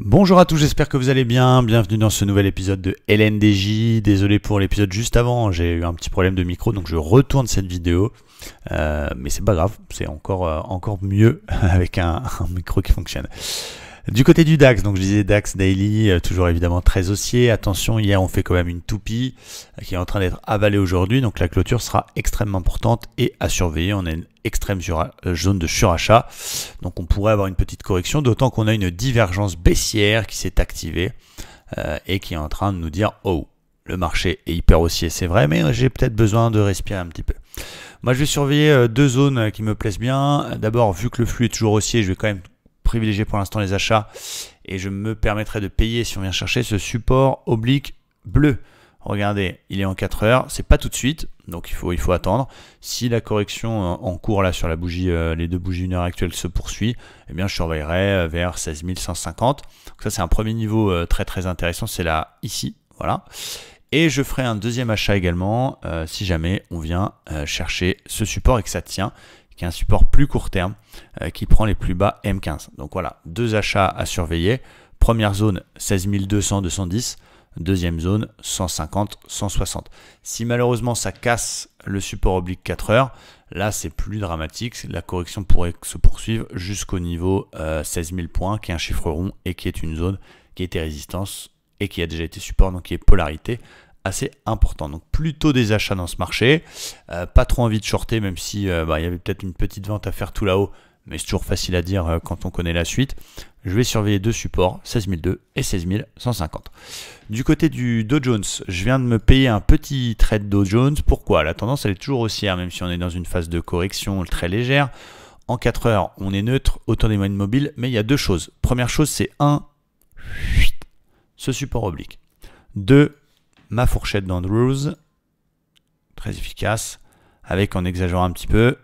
Bonjour à tous, j'espère que vous allez bien. Bienvenue dans ce nouvel épisode de LNDJ. Désolé pour l'épisode juste avant, j'ai eu un petit problème de micro, donc je retourne cette vidéo. Euh, mais c'est pas grave, c'est encore, euh, encore mieux avec un, un, micro qui fonctionne. Du côté du DAX, donc je disais DAX Daily, euh, toujours évidemment très haussier. Attention, hier on fait quand même une toupie euh, qui est en train d'être avalée aujourd'hui, donc la clôture sera extrêmement importante et à surveiller. On est une extrême euh, zone de surachat, donc on pourrait avoir une petite correction, d'autant qu'on a une divergence baissière qui s'est activée et qui est en train de nous dire oh le marché est hyper haussier, c'est vrai, mais j'ai peut-être besoin de respirer un petit peu. Moi, je vais surveiller deux zones qui me plaisent bien. D'abord, vu que le flux est toujours haussier, je vais quand même pour l'instant les achats et je me permettrai de payer si on vient chercher ce support oblique bleu. Regardez, il est en 4 heures, c'est pas tout de suite, donc il faut, il faut attendre. Si la correction en cours là sur la bougie, euh, les deux bougies une heure actuelle se poursuit, et eh bien je surveillerai euh, vers 16 150. Donc ça c'est un premier niveau euh, très très intéressant, c'est là ici, voilà. Et je ferai un deuxième achat également si jamais on vient chercher ce support et que ça tient qui est un support plus court terme, euh, qui prend les plus bas M15. Donc voilà, deux achats à surveiller. Première zone, 16200 210. Deuxième zone, 150, 160. Si malheureusement ça casse le support oblique 4 heures, là c'est plus dramatique. La correction pourrait se poursuivre jusqu'au niveau 16 euh, 000 points, qui est un chiffre rond et qui est une zone qui était résistance et qui a déjà été support, donc qui est polarité assez important. Donc plutôt des achats dans ce marché. Euh, pas trop envie de shorter, même si euh, bah, il y avait peut-être une petite vente à faire tout là-haut, mais c'est toujours facile à dire euh, quand on connaît la suite. Je vais surveiller deux supports, 16002 et 16150. Du côté du Dow Jones, je viens de me payer un petit trade Dow Jones. Pourquoi La tendance elle est toujours haussière, même si on est dans une phase de correction très légère. En 4 heures, on est neutre, autant des moyennes mobiles, mais il y a deux choses. Première chose, c'est 1. Ce support oblique. 2 ma fourchette d'Andrews, très efficace, avec en exagérant un petit peu.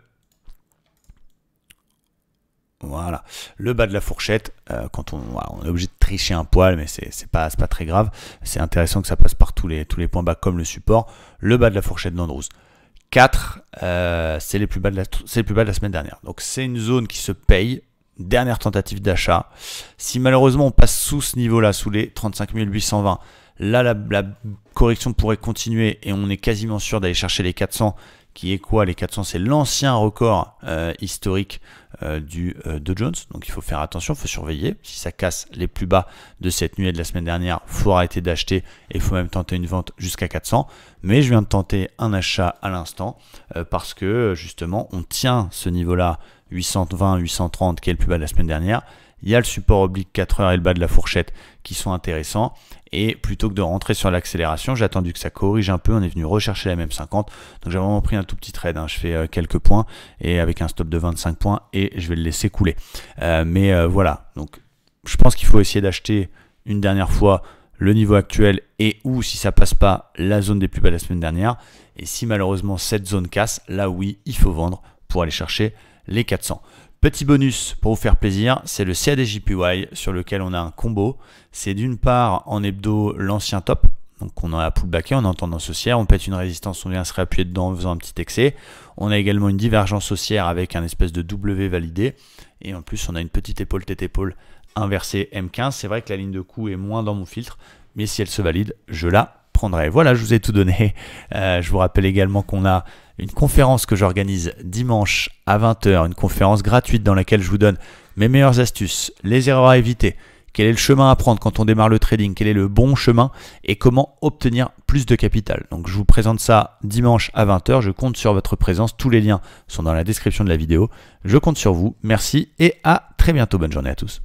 Voilà, le bas de la fourchette, euh, quand on, est obligé de tricher un poil, mais c'est pas, pas très grave, c'est intéressant que ça passe par tous les, tous les points bas comme le support, le bas de la fourchette d'Andrews. 4, euh, c'est les, plus bas les plus bas de la semaine dernière. Donc c'est une zone qui se paye, dernière tentative d'achat. Si malheureusement on passe sous ce niveau-là, sous les 35 820, Là, la, correction pourrait continuer et on est quasiment sûr d'aller chercher les 400, qui est quoi Les 400, c'est l'ancien record euh, historique euh, du euh, Jones. Donc il faut faire attention, il faut surveiller. Si ça casse les plus bas de cette nuit et de la semaine dernière, il faut arrêter d'acheter et il faut même tenter une vente jusqu'à 400. Mais je viens de tenter un achat à l'instant parce que justement, on tient ce niveau-là 820, 830, qui est le plus bas de la semaine dernière il y a le support oblique 4 heures et le bas de la fourchette qui sont intéressants. Et plutôt que de rentrer sur l'accélération, j'ai attendu que ça corrige un peu. On est venu rechercher la même 50. Donc j'ai vraiment pris un tout petit trade. Hein. Je fais euh, quelques points et avec un stop de 25 points et je vais le laisser couler. Euh, mais euh, voilà. Donc je pense qu'il faut essayer d'acheter une dernière fois le niveau actuel et ou si ça passe pas la zone des plus bas de la semaine dernière. Et si malheureusement cette zone casse, là oui, il faut vendre pour aller chercher les 400. Petit bonus pour vous faire plaisir, c'est le CADJPY sur lequel on a un combo. C'est d'une part en hebdo l'ancien top, donc on a à pull en tendance haussière, on pète une résistance, on vient se réappuyer dedans en faisant un petit excès. On a également une divergence haussière avec un espèce de W validé. Et en plus, on a une petite épaule tête épaule inversée M15. C'est vrai que la ligne de coup est moins dans mon filtre, mais si elle se valide, je la prendrai. Voilà, je vous ai tout donné. Euh, je vous rappelle également qu'on a une conférence que j'organise dimanche à 20h, une conférence gratuite dans laquelle je vous donne mes meilleures astuces, les erreurs à éviter, quel est le chemin à prendre quand on démarre le trading, quel est le bon chemin et comment obtenir plus de capital. Donc je vous présente ça dimanche à 20h, je compte sur votre présence, tous les liens sont dans la description de la vidéo, je compte sur vous, merci et à très bientôt, bonne journée à tous.